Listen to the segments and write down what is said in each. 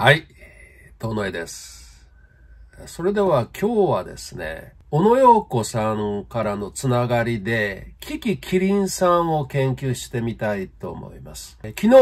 はい、遠野絵です。それでは今日はですね、小野洋子さんからのつながりで、キキキリンさんを研究してみたいと思います。昨日、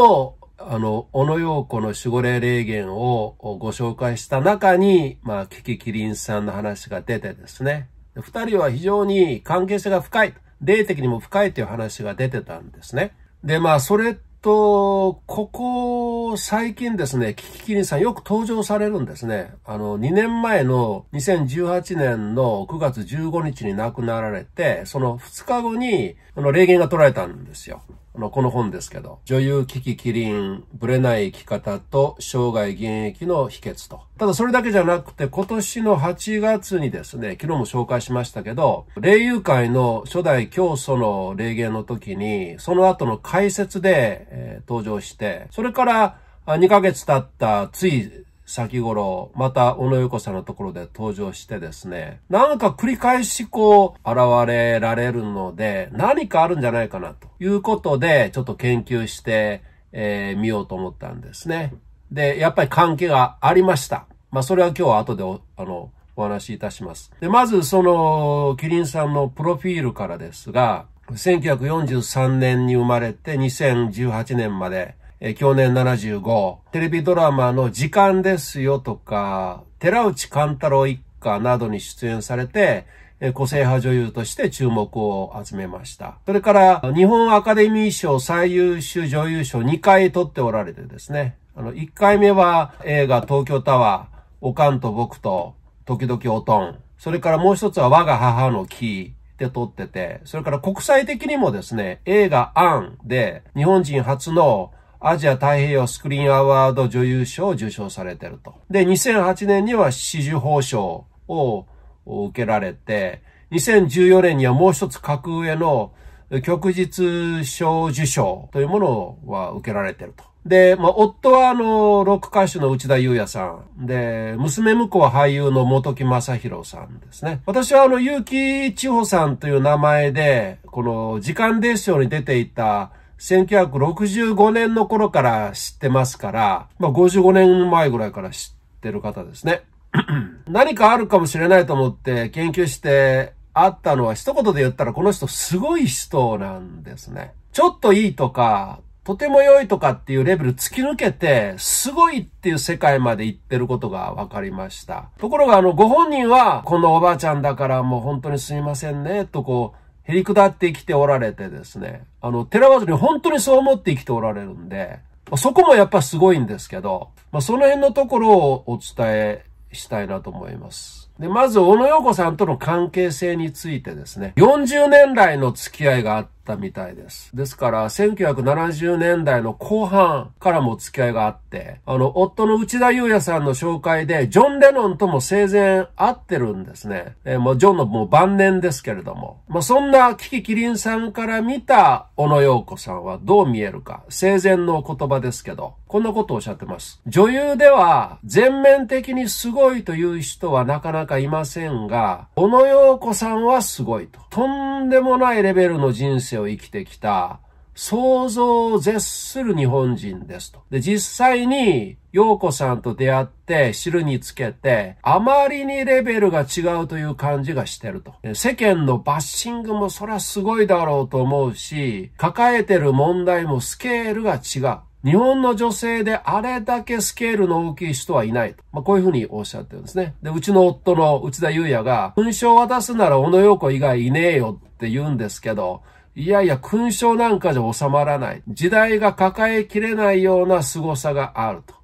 あの、小野洋子の守護霊霊言をご紹介した中に、まあ、キキキリンさんの話が出てですね、二人は非常に関係性が深い、霊的にも深いという話が出てたんですね。で、まあ、それと、ここ最近ですね、キキキリンさんよく登場されるんですね。あの、2年前の2018年の9月15日に亡くなられて、その2日後に、あの、霊言が取られたんですよ。あの、この本ですけど、女優危機キリン、ブレない生き方と生涯現役の秘訣と。ただそれだけじゃなくて、今年の8月にですね、昨日も紹介しましたけど、霊友会の初代教祖の霊言の時に、その後の解説で、えー、登場して、それから2ヶ月経った、つい先頃、また、小野横さんのところで登場してですね、なんか繰り返しこう、現れられるので、何かあるんじゃないかな、ということで、ちょっと研究して、えー、見ようと思ったんですね。で、やっぱり関係がありました。まあ、それは今日は後でお、あの、お話しいたします。で、まずその、キリンさんのプロフィールからですが、1943年に生まれて2018年まで、え去年75、テレビドラマの時間ですよとか、寺内勘太郎一家などに出演されて、個性派女優として注目を集めました。それから、日本アカデミー賞最優秀女優賞2回取っておられてですね、あの、1回目は映画東京タワー、おかんと僕と、時々おとん、それからもう一つは我が母の木で撮ってて、それから国際的にもですね、映画アンで日本人初のアジア太平洋スクリーンアワード女優賞を受賞されてると。で、2008年には紫綬法賞を受けられて、2014年にはもう一つ格上の旭日賞受賞というものは受けられてると。で、まあ、夫はあの、ロック歌手の内田祐也さん。で、娘婿は俳優の本木正宏さんですね。私はあの、結城千穂さんという名前で、この、時間列車に出ていた1965年の頃から知ってますから、まあ、55年前ぐらいから知ってる方ですね。何かあるかもしれないと思って研究してあったのは一言で言ったらこの人すごい人なんですね。ちょっといいとか、とても良いとかっていうレベル突き抜けて、すごいっていう世界まで行ってることが分かりました。ところがあの、ご本人は、このおばあちゃんだからもう本当にすいませんね、とこう、へりくだって生きておられてですね、あの、寺和に本当にそう思って生きておられるんで、そこもやっぱすごいんですけど、まあ、その辺のところをお伝えしたいなと思います。で、まず、小野洋子さんとの関係性についてですね、40年来の付き合いがあって、ったみたいです。ですから、1970年代の後半からも付き合いがあって、あの、夫の内田祐也さんの紹介で、ジョン・レノンとも生前会ってるんですね。えー、もうジョンのもう晩年ですけれども。まあ、そんなキキキリンさんから見た小野洋子さんはどう見えるか。生前の言葉ですけど、こんなことをおっしゃってます。女優では全面的にすごいという人はなかなかいませんが、小野洋子さんはすごいと。とんでもないレベルの人生生を生きてきた、想像を絶する日本人ですと。で、実際に、洋子さんと出会って汁につけて、あまりにレベルが違うという感じがしてると。世間のバッシングもそらすごいだろうと思うし、抱えてる問題もスケールが違う。日本の女性であれだけスケールの大きい人はいないと。まあ、こういうふうにおっしゃってるんですね。で、うちの夫の内田祐也が、勲章を渡すなら小野洋子以外いねえよって言うんですけど、いやいや、勲章なんかじゃ収まらない。時代が抱えきれないような凄さがあると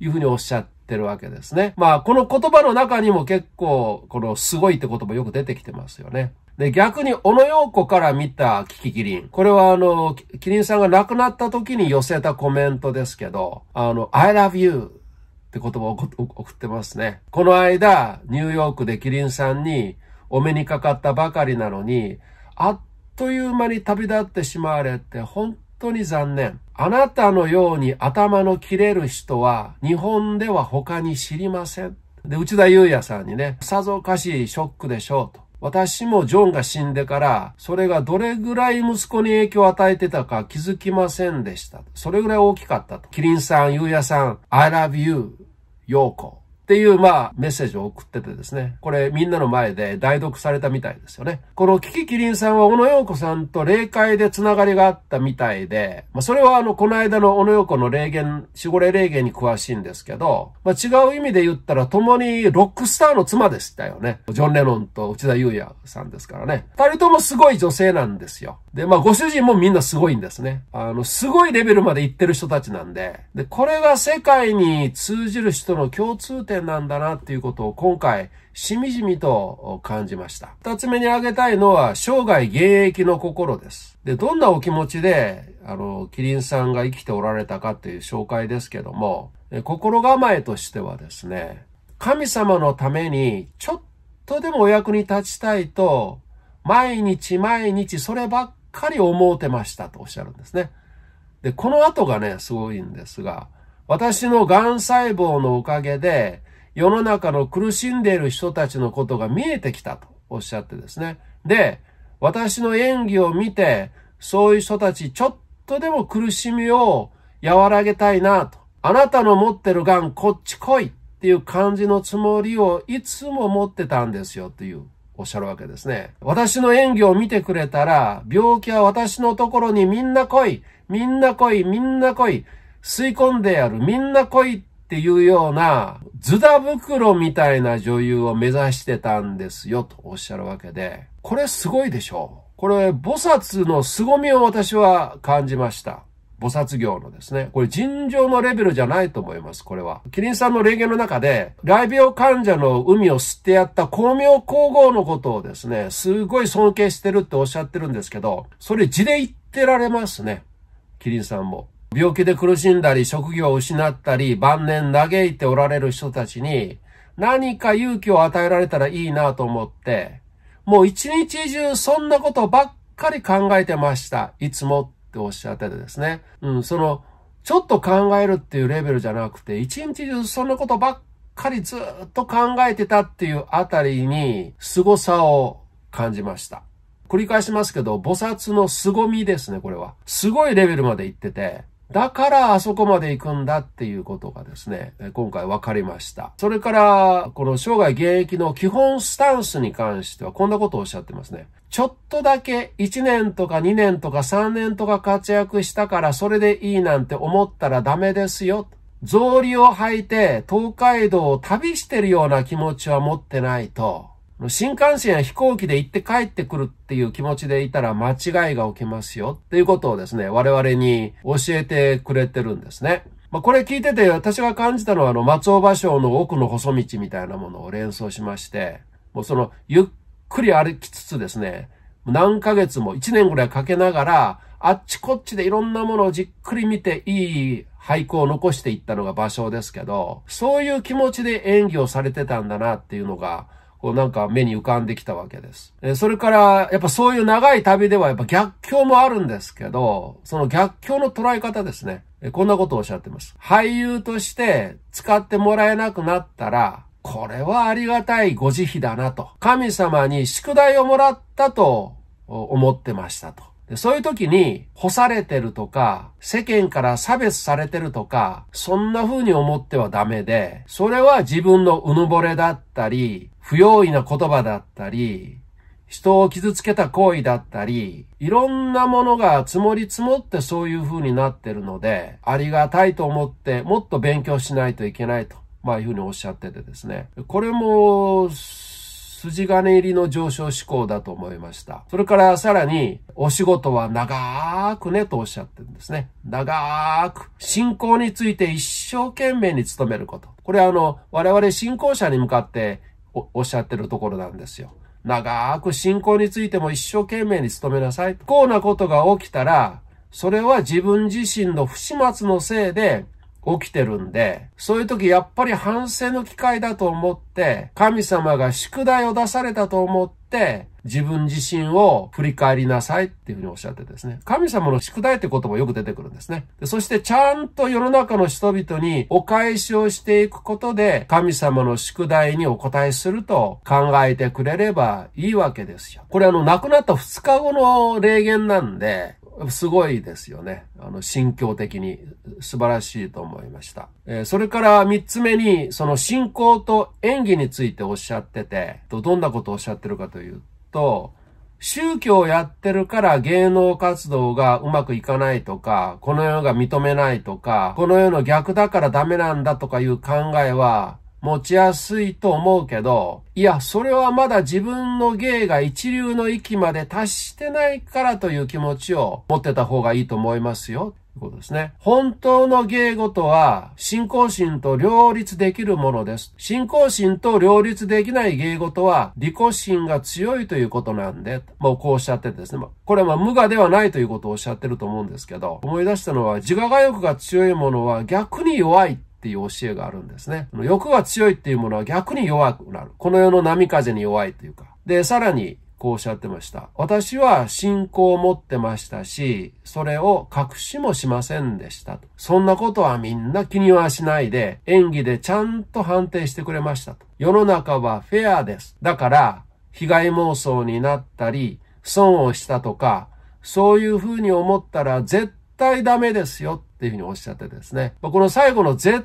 いうふうにおっしゃってるわけですね。まあ、この言葉の中にも結構、このすごいって言葉よく出てきてますよね。で、逆に、小野洋子から見たキキキリン。これはあの、キリンさんが亡くなった時に寄せたコメントですけど、あの、I love you って言葉を送ってますね。この間、ニューヨークでキリンさんにお目にかかったばかりなのに、あっという間に旅立ってしまわれて本当に残念。あなたのように頭の切れる人は日本では他に知りません。で、内田祐也さんにね、さぞかしショックでしょうと。私もジョンが死んでから、それがどれぐらい息子に影響を与えてたか気づきませんでした。それぐらい大きかったと。キリンさん、ユーヤさん、I love you, ようこ。っていう、まあ、メッセージを送っててですね、これみんなの前で代読されたみたいですよね。このキキキリンさんは小野洋子さんと霊界でつながりがあったみたいで、まあ、それはあの、この間の小野洋子の霊言、守護霊霊言に詳しいんですけど、まあ、違う意味で言ったら共にロックスターの妻でしたよね。ジョン・レノンと内田祐也さんですからね。二人ともすごい女性なんですよ。で、まあ、ご主人もみんなすごいんですね。あの、すごいレベルまで行ってる人たちなんで、で、これが世界に通じる人の共通点点なんだなっていうことを今回しみじみと感じました。二つ目に挙げたいのは生涯現役の心です。で、どんなお気持ちで、あの、キリンさんが生きておられたかっていう紹介ですけども、心構えとしてはですね、神様のためにちょっとでもお役に立ちたいと、毎日毎日そればっかり思うてましたとおっしゃるんですね。で、この後がね、すごいんですが、私の癌細胞のおかげで、世の中の苦しんでいる人たちのことが見えてきたとおっしゃってですね。で、私の演技を見て、そういう人たちちょっとでも苦しみを和らげたいなと。あなたの持ってる癌こっち来いっていう感じのつもりをいつも持ってたんですよというおっしゃるわけですね。私の演技を見てくれたら、病気は私のところにみんな来いみんな来いみんな来い吸い込んでやる、みんな来いっていうような、ズダ袋みたいな女優を目指してたんですよ、とおっしゃるわけで。これすごいでしょう。これ、菩薩の凄みを私は感じました。菩薩業のですね。これ尋常のレベルじゃないと思います、これは。キリンさんの霊言の中で、雷病患者の海を吸ってやった光明皇后のことをですね、すごい尊敬してるっておっしゃってるんですけど、それ字で言ってられますね。キリンさんも。病気で苦しんだり、職業を失ったり、晩年嘆いておられる人たちに、何か勇気を与えられたらいいなと思って、もう一日中そんなことばっかり考えてました。いつもっておっしゃっててですね。うん、その、ちょっと考えるっていうレベルじゃなくて、一日中そんなことばっかりずっと考えてたっていうあたりに、凄さを感じました。繰り返しますけど、菩薩の凄みですね、これは。すごいレベルまで行ってて、だからあそこまで行くんだっていうことがですね、今回分かりました。それから、この生涯現役の基本スタンスに関してはこんなことをおっしゃってますね。ちょっとだけ1年とか2年とか3年とか活躍したからそれでいいなんて思ったらダメですよ。草履を履いて東海道を旅してるような気持ちは持ってないと。新幹線や飛行機で行って帰ってくるっていう気持ちでいたら間違いが起きますよっていうことをですね、我々に教えてくれてるんですね。まあ、これ聞いてて私が感じたのはあの松尾芭蕉の奥の細道みたいなものを連想しまして、もうそのゆっくり歩きつつですね、何ヶ月も1年ぐらいかけながら、あっちこっちでいろんなものをじっくり見ていい俳句を残していったのが芭蕉ですけど、そういう気持ちで演技をされてたんだなっていうのが、こうなんか目に浮かんできたわけです。それから、やっぱそういう長い旅ではやっぱ逆境もあるんですけど、その逆境の捉え方ですね。こんなことをおっしゃってます。俳優として使ってもらえなくなったら、これはありがたいご慈悲だなと。神様に宿題をもらったと思ってましたと。でそういう時に干されてるとか、世間から差別されてるとか、そんな風に思ってはダメで、それは自分のうぬぼれだったり、不用意な言葉だったり、人を傷つけた行為だったり、いろんなものが積もり積もってそういう風になってるので、ありがたいと思ってもっと勉強しないといけないと、まあいう風におっしゃっててですね。これも、筋金入りの上昇志向だと思いました。それからさらに、お仕事は長くねとおっしゃってるんですね。長く、信仰について一生懸命に努めること。これはあの、我々信仰者に向かっておっしゃってるところなんですよ。長く信仰についても一生懸命に努めなさい。こうなことが起きたら、それは自分自身の不始末のせいで起きてるんで、そういう時やっぱり反省の機会だと思って、神様が宿題を出されたと思って、自分自身を振り返りなさいっていうふうにおっしゃってですね。神様の宿題って言葉よく出てくるんですねで。そしてちゃんと世の中の人々にお返しをしていくことで神様の宿題にお答えすると考えてくれればいいわけですよ。これあの亡くなった2日後の霊言なんで、すごいですよね。あの、心境的に素晴らしいと思いました。えー、それから三つ目に、その信仰と演技についておっしゃってて、どんなことをおっしゃってるかというと、宗教をやってるから芸能活動がうまくいかないとか、この世が認めないとか、この世の逆だからダメなんだとかいう考えは、持ちやすいと思うけど、いや、それはまだ自分の芸が一流の域まで達してないからという気持ちを持ってた方がいいと思いますよ。ということですね。本当の芸事は、信仰心と両立できるものです。信仰心と両立できない芸事は、利己心が強いということなんで、もうこうおっしゃってですね。これは無我ではないということをおっしゃってると思うんですけど、思い出したのは、自我が欲が強いものは逆に弱い。っていう教えがあるんですね。欲が強いっていうものは逆に弱くなる。この世の波風に弱いというか。で、さらに、こうおっしゃってました。私は信仰を持ってましたし、それを隠しもしませんでしたそんなことはみんな気にはしないで、演技でちゃんと判定してくれましたと。世の中はフェアです。だから、被害妄想になったり、損をしたとか、そういうふうに思ったら絶対ダメですよっていうふうにおっしゃってですね。この最後の絶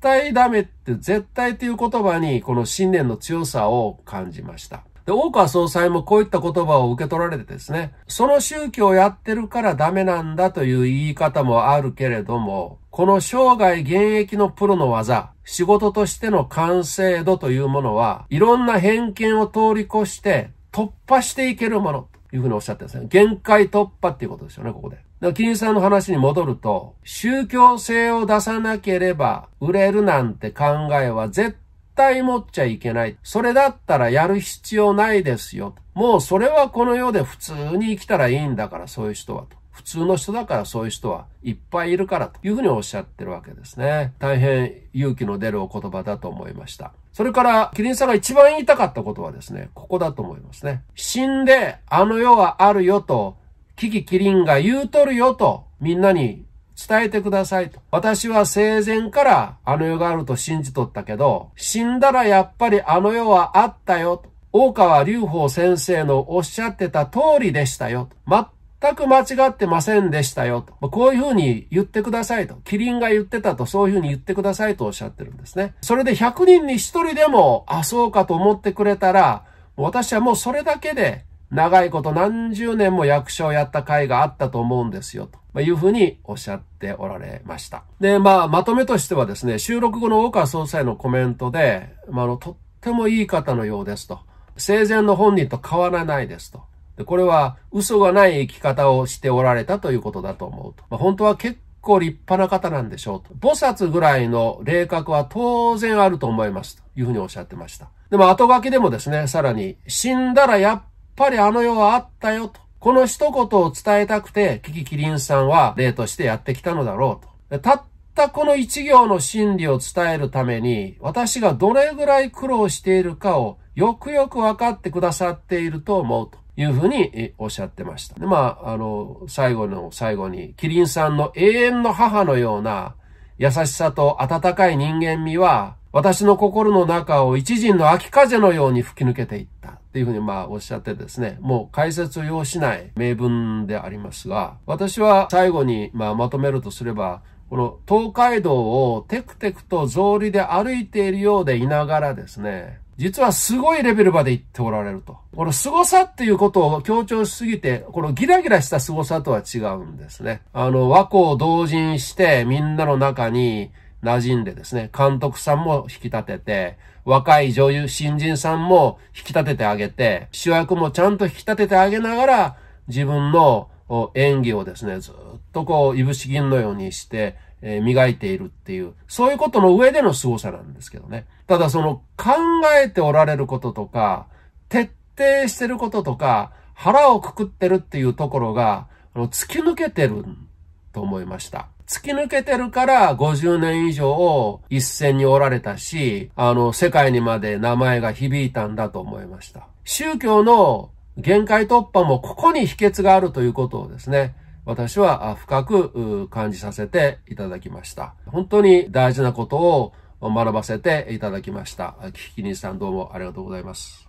対ダメって絶対っていう言葉にこの信念の強さを感じました。で、大川総裁もこういった言葉を受け取られてですね、その宗教をやってるからダメなんだという言い方もあるけれども、この生涯現役のプロの技、仕事としての完成度というものは、いろんな偏見を通り越して突破していけるものというふうにおっしゃってまですね。限界突破っていうことですよね、ここで。キリンさんの話に戻ると、宗教性を出さなければ売れるなんて考えは絶対持っちゃいけない。それだったらやる必要ないですよ。もうそれはこの世で普通に生きたらいいんだから、そういう人はと。普通の人だからそういう人はいっぱいいるからというふうにおっしゃってるわけですね。大変勇気の出るお言葉だと思いました。それから、キリンさんが一番言いたかったことはですね、ここだと思いますね。死んであの世はあるよとキキキリンが言うとるよと、みんなに伝えてくださいと。私は生前からあの世があると信じとったけど、死んだらやっぱりあの世はあったよと。大川隆法先生のおっしゃってた通りでしたよと。全く間違ってませんでしたよと。こういうふうに言ってくださいと。キリンが言ってたと、そういうふうに言ってくださいとおっしゃってるんですね。それで100人に1人でも、あ、そうかと思ってくれたら、私はもうそれだけで長いこと何十年も役所をやった会があったと思うんですよ、というふうにおっしゃっておられました。で、まあ、まとめとしてはですね、収録後の大川総裁のコメントで、まあ、あの、とってもいい方のようですと。生前の本人と変わらないですと。でこれは嘘がない生き方をしておられたということだと思うと。まあ、本当は結構立派な方なんでしょうと。菩薩ぐらいの霊格は当然あると思いますというふうにおっしゃってました。でも後書きでもですね、さらに、死んだらやっぱりあの世はあったよと。この一言を伝えたくて、キキキリンさんは例としてやってきたのだろうと。たったこの一行の真理を伝えるために、私がどれぐらい苦労しているかをよくよく分かってくださっていると思うと。いうふうにおっしゃってました。で、まあ、あの、最後の最後に、キリンさんの永遠の母のような優しさと温かい人間味は、私の心の中を一陣の秋風のように吹き抜けていった。っていうふうにまあおっしゃってですね、もう解説を要しない名文でありますが、私は最後にまあまとめるとすれば、この東海道をテクテクと草履で歩いているようでいながらですね、実はすごいレベルまで行っておられると。この凄さっていうことを強調しすぎて、このギラギラした凄さとは違うんですね。あの、和光を同人してみんなの中に馴染んでですね、監督さんも引き立てて、若い女優、新人さんも引き立ててあげて、主役もちゃんと引き立ててあげながら、自分の演技をですね、ずっとこう、いぶし銀のようにして、えー、磨いているっていう、そういうことの上での凄さなんですけどね。ただその考えておられることとか、徹底してることとか、腹をくくってるっていうところが、突き抜けてると思いました。突き抜けてるから50年以上一線におられたし、あの、世界にまで名前が響いたんだと思いました。宗教の限界突破もここに秘訣があるということをですね、私は深く感じさせていただきました。本当に大事なことを学ばせていただきました。キキキニさんどうもありがとうございます。